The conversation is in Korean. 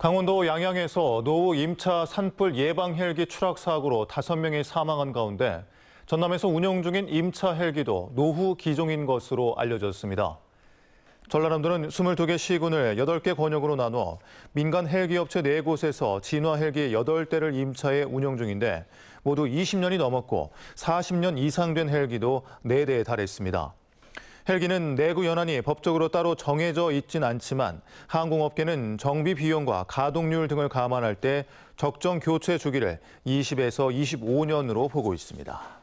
강원도 양양에서 노후 임차 산불 예방 헬기 추락 사고로 5명이 사망한 가운데 전남에서 운영 중인 임차 헬기도 노후 기종인 것으로 알려졌습니다. 전라남도는 22개 시군을 8개 권역으로 나누어 민간 헬기 업체 4곳에서 진화 헬기 8대를 임차해 운영 중인데 모두 20년이 넘었고 40년 이상 된 헬기도 4대에 달했습니다. 헬기는 내구 연한이 법적으로 따로 정해져 있진 않지만 항공업계는 정비 비용과 가동률 등을 감안할 때 적정 교체 주기를 20에서 25년으로 보고 있습니다.